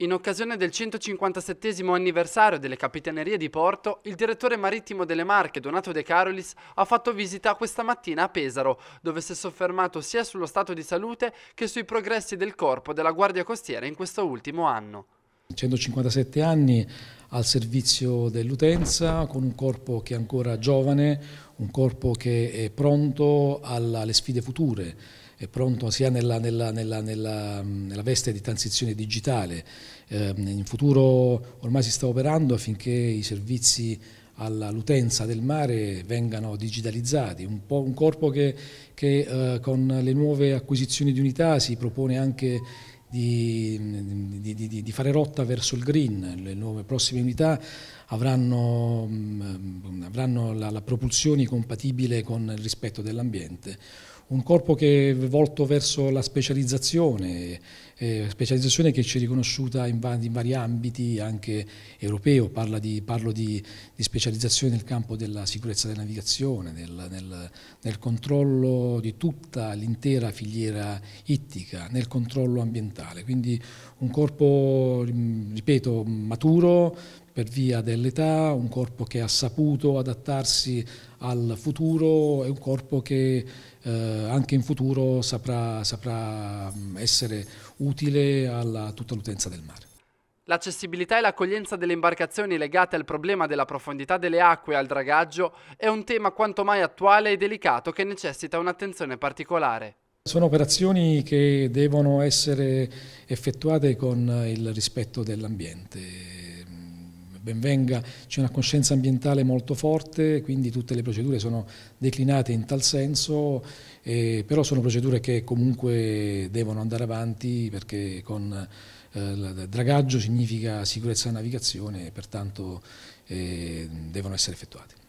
In occasione del 157 anniversario delle Capitanerie di Porto, il direttore marittimo delle Marche, Donato De Carolis, ha fatto visita questa mattina a Pesaro, dove si è soffermato sia sullo stato di salute che sui progressi del corpo della Guardia Costiera in questo ultimo anno. 157 anni al servizio dell'utenza, con un corpo che è ancora giovane, un corpo che è pronto alle sfide future è pronto sia nella, nella, nella, nella mm, veste di transizione digitale. Eh, in futuro ormai si sta operando affinché i servizi all'utenza del mare vengano digitalizzati, un, un corpo che, che eh, con le nuove acquisizioni di unità si propone anche di, mm, di, di, di, fare rotta verso il green, le nuove prossime unità avranno, mh, mm, avranno la, la propulsione compatibile con il rispetto dell'ambiente un corpo che è volto verso la specializzazione, eh, specializzazione che ci è riconosciuta in, va in vari ambiti, anche europeo, di, parlo di, di, specializzazione nel campo della sicurezza della navigazione, del, nel, nel controllo di tutta l'intera filiera ittica, nel controllo ambientale, quindi un corpo, ripeto, maturo, per via dell'età, un corpo che ha saputo adattarsi al futuro e un corpo che eh, anche in futuro saprà, saprà mm, essere utile a tutta l'utenza del mare. L'accessibilità e l'accoglienza delle imbarcazioni legate al problema della profondità delle acque e al dragaggio è un tema quanto mai attuale e delicato che necessita un'attenzione particolare. Sono operazioni che devono essere effettuate con il rispetto dell'ambiente benvenga, c'è una coscienza ambientale molto forte, quindi tutte le procedure sono declinate in tal senso, eh, però sono procedure che comunque devono andare avanti perché con eh, dragaggio significa sicurezza della navigazione e pertanto eh, devono essere effettuate.